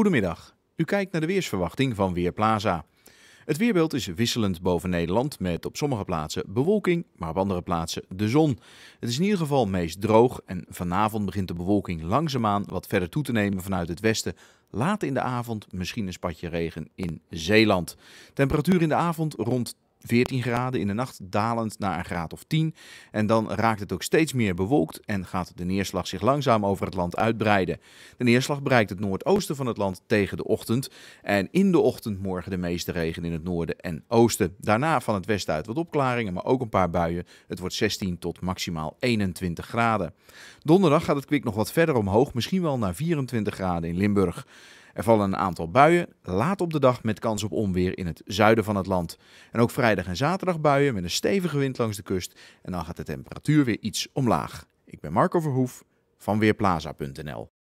Goedemiddag. U kijkt naar de weersverwachting van Weerplaza. Het weerbeeld is wisselend boven Nederland met op sommige plaatsen bewolking, maar op andere plaatsen de zon. Het is in ieder geval meest droog en vanavond begint de bewolking langzaamaan wat verder toe te nemen vanuit het westen. Laat in de avond misschien een spatje regen in Zeeland. Temperatuur in de avond rond 14 graden in de nacht, dalend naar een graad of 10. En dan raakt het ook steeds meer bewolkt en gaat de neerslag zich langzaam over het land uitbreiden. De neerslag bereikt het noordoosten van het land tegen de ochtend. En in de ochtend morgen de meeste regen in het noorden en oosten. Daarna van het westen uit wat opklaringen, maar ook een paar buien. Het wordt 16 tot maximaal 21 graden. Donderdag gaat het kwik nog wat verder omhoog, misschien wel naar 24 graden in Limburg. Er vallen een aantal buien, laat op de dag met kans op onweer in het zuiden van het land. En ook vrijdag en zaterdag buien met een stevige wind langs de kust. En dan gaat de temperatuur weer iets omlaag. Ik ben Marco Verhoef van Weerplaza.nl.